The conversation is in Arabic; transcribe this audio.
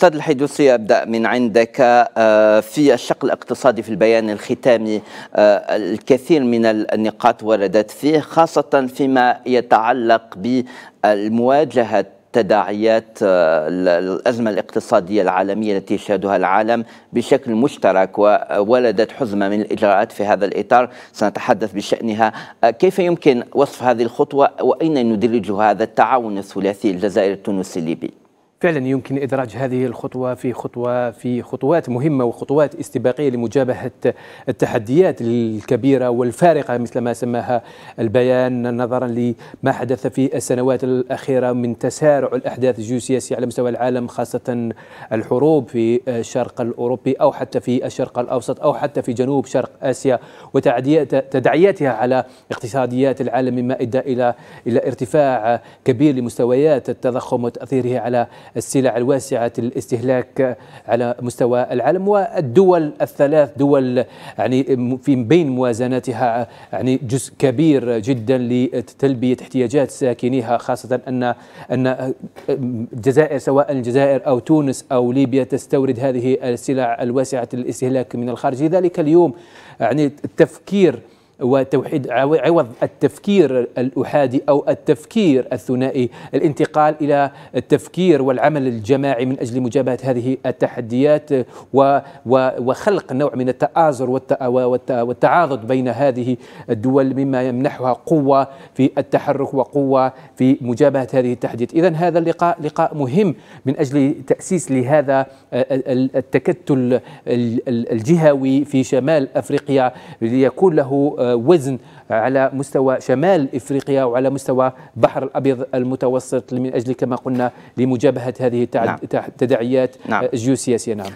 أستاذ الحيدوسي أبدأ من عندك آه، في الشق الاقتصادي في البيان الختامي آه، الكثير من النقاط وردت فيه خاصة فيما يتعلق بالمواجهة تداعيات آه، الأزمة الاقتصادية العالمية التي يشهدها العالم بشكل مشترك وولدت حزمة من الإجراءات في هذا الإطار سنتحدث بشأنها كيف يمكن وصف هذه الخطوة وأين ندرج هذا التعاون الثلاثي الجزائري التونسي الليبي فعلا يمكن ادراج هذه الخطوه في خطوه في خطوات مهمه وخطوات استباقيه لمجابهه التحديات الكبيره والفارقه مثل ما سماها البيان نظرا لما حدث في السنوات الاخيره من تسارع الاحداث الجيوسياسيه على مستوى العالم خاصه الحروب في الشرق الاوروبي او حتى في الشرق الاوسط او حتى في جنوب شرق اسيا وتداعياتها على اقتصاديات العالم مما ادى الى الى ارتفاع كبير لمستويات التضخم وتاثيره على السلع الواسعة الاستهلاك على مستوى العالم والدول الثلاث دول يعني في بين موازناتها يعني جزء كبير جدا لتلبية احتياجات ساكنيها خاصة أن أن الجزائر سواء الجزائر أو تونس أو ليبيا تستورد هذه السلع الواسعة الاستهلاك من الخارج لذلك اليوم يعني التفكير وتوحيد عوض التفكير الأحادي أو التفكير الثنائي الانتقال إلى التفكير والعمل الجماعي من أجل مجابهة هذه التحديات وخلق نوع من التآزر والتعاضد بين هذه الدول مما يمنحها قوة في التحرك وقوة في مجابهة هذه التحديات إذا هذا اللقاء لقاء مهم من أجل تأسيس لهذا التكتل الجهوي في شمال أفريقيا ليكون له آه، وزن على مستوى شمال افريقيا وعلى مستوى بحر الابيض المتوسط من اجل كما قلنا لمجابهه هذه التداعيات نعم. الجيوسياسيه نعم